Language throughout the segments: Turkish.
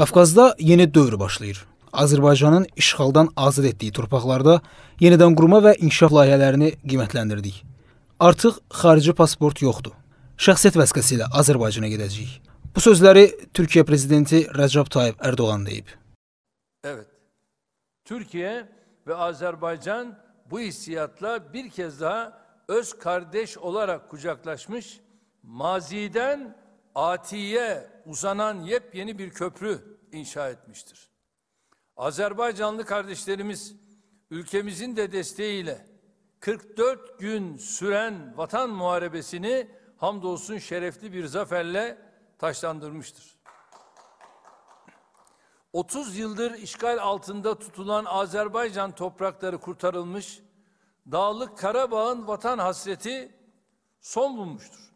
Qafqazda yeni dövr başlayır. Azərbaycanın işğaldan azad etdiyi torpaqlarda yenidən qurma və inkişaf layihələrini qiymətləndirdik. Artıq xarici pasport yoxdur. Şəxsiyyət vəsiqəsi ilə Azərbaycana gedəcəyik. Bu sözləri Türkiyə prezidenti Rəcəb Tayyib Ərdoğan deyib. Evet. Türkiye ve Azerbaycan bu hissiyatla bir kez daha öz kardeş olarak kucaklaşmış, maziden Atiye uzanan yepyeni bir köprü inşa etmiştir. Azerbaycanlı kardeşlerimiz ülkemizin de desteğiyle 44 gün süren vatan muharebesini hamdolsun şerefli bir zaferle taşlandırmıştır. 30 yıldır işgal altında tutulan Azerbaycan toprakları kurtarılmış, Dağlık Karabağ'ın vatan hasreti son bulmuştur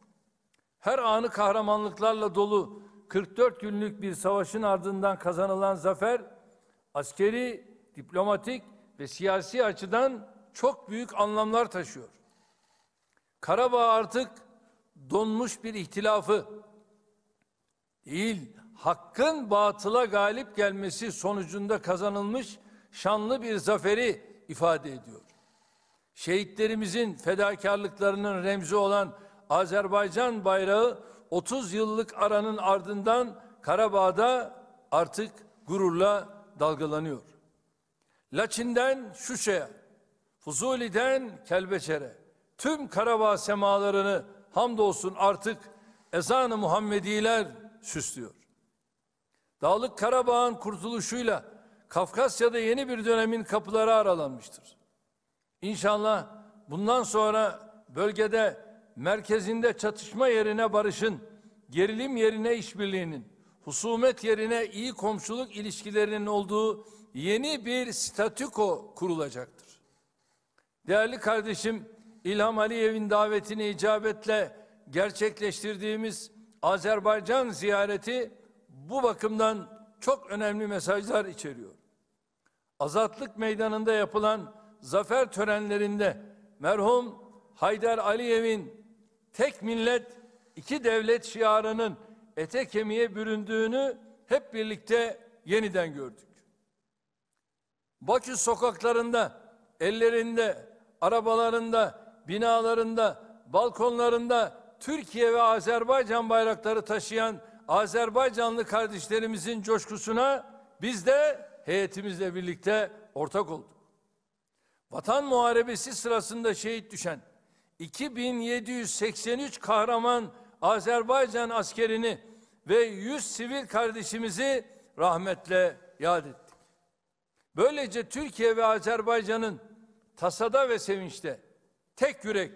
her anı kahramanlıklarla dolu 44 günlük bir savaşın ardından kazanılan zafer askeri, diplomatik ve siyasi açıdan çok büyük anlamlar taşıyor. Karabağ artık donmuş bir ihtilafı değil, hakkın batıla galip gelmesi sonucunda kazanılmış şanlı bir zaferi ifade ediyor. Şehitlerimizin fedakarlıklarının remzi olan Azerbaycan bayrağı 30 yıllık aranın ardından Karabağ'da artık gururla dalgalanıyor. Laçin'den Şuşa'ya, Fuzuli'den Kelbeçer'e, tüm Karabağ semalarını hamdolsun artık ezanı Muhammediler süslüyor. Dağlık Karabağ'ın kurtuluşuyla Kafkasya'da yeni bir dönemin kapıları aralanmıştır. İnşallah bundan sonra bölgede merkezinde çatışma yerine barışın, gerilim yerine işbirliğinin, husumet yerine iyi komşuluk ilişkilerinin olduğu yeni bir statüko kurulacaktır. Değerli kardeşim İlham Aliyev'in davetini icabetle gerçekleştirdiğimiz Azerbaycan ziyareti bu bakımdan çok önemli mesajlar içeriyor. Azatlık meydanında yapılan zafer törenlerinde merhum Haydar Aliyev'in tek millet, iki devlet şiarının ete kemiğe büründüğünü hep birlikte yeniden gördük. Bakü sokaklarında, ellerinde, arabalarında, binalarında, balkonlarında Türkiye ve Azerbaycan bayrakları taşıyan Azerbaycanlı kardeşlerimizin coşkusuna biz de heyetimizle birlikte ortak olduk. Vatan muharebesi sırasında şehit düşen 2783 kahraman Azerbaycan askerini ve 100 sivil kardeşimizi rahmetle yad ettik. Böylece Türkiye ve Azerbaycan'ın tasada ve sevinçte tek yürek,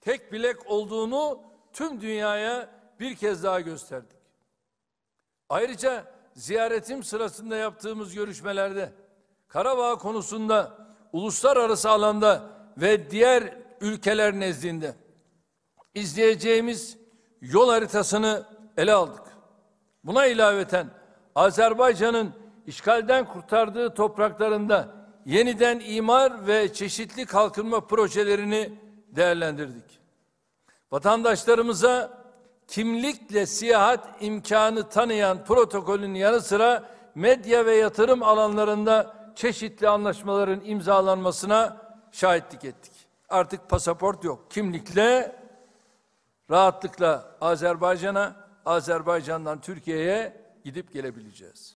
tek bilek olduğunu tüm dünyaya bir kez daha gösterdik. Ayrıca ziyaretim sırasında yaptığımız görüşmelerde Karabağ konusunda uluslararası alanda ve diğer ülkeler nezdinde izleyeceğimiz yol haritasını ele aldık. Buna ilaveten Azerbaycan'ın işgalden kurtardığı topraklarında yeniden imar ve çeşitli kalkınma projelerini değerlendirdik. Vatandaşlarımıza kimlikle siyahat imkanı tanıyan protokolün yanı sıra medya ve yatırım alanlarında çeşitli anlaşmaların imzalanmasına şahitlik ettik artık pasaport yok. Kimlikle rahatlıkla Azerbaycan'a, Azerbaycan'dan Türkiye'ye gidip gelebileceğiz.